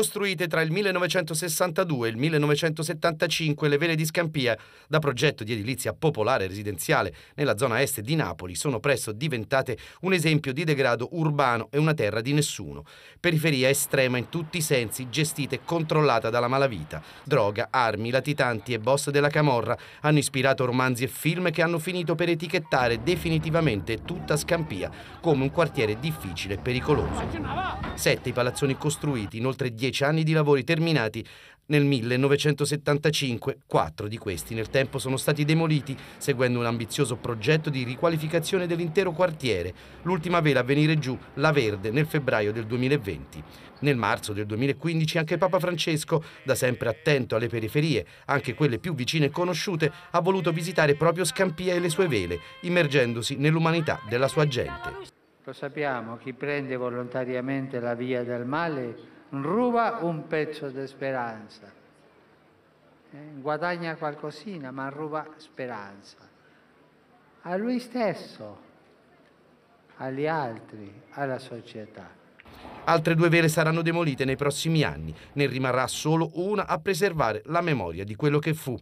costruite tra il 1962 e il 1975 le vele di Scampia, da progetto di edilizia popolare residenziale nella zona est di Napoli, sono presto diventate un esempio di degrado urbano e una terra di nessuno. Periferia estrema in tutti i sensi, gestita e controllata dalla malavita. Droga, armi, latitanti e boss della camorra hanno ispirato romanzi e film che hanno finito per etichettare definitivamente tutta Scampia come un quartiere difficile e pericoloso. Sette i palazzoni costruiti, inoltre 10 dieci anni di lavori terminati nel 1975, quattro di questi nel tempo sono stati demoliti, seguendo un ambizioso progetto di riqualificazione dell'intero quartiere, l'ultima vela a venire giù, la Verde, nel febbraio del 2020. Nel marzo del 2015 anche Papa Francesco, da sempre attento alle periferie, anche quelle più vicine e conosciute, ha voluto visitare proprio Scampia e le sue vele, immergendosi nell'umanità della sua gente. Lo sappiamo, chi prende volontariamente la via del male ruba un pezzo di speranza, eh, guadagna qualcosina ma ruba speranza. A lui stesso, agli altri, alla società. Altre due vele saranno demolite nei prossimi anni, ne rimarrà solo una a preservare la memoria di quello che fu.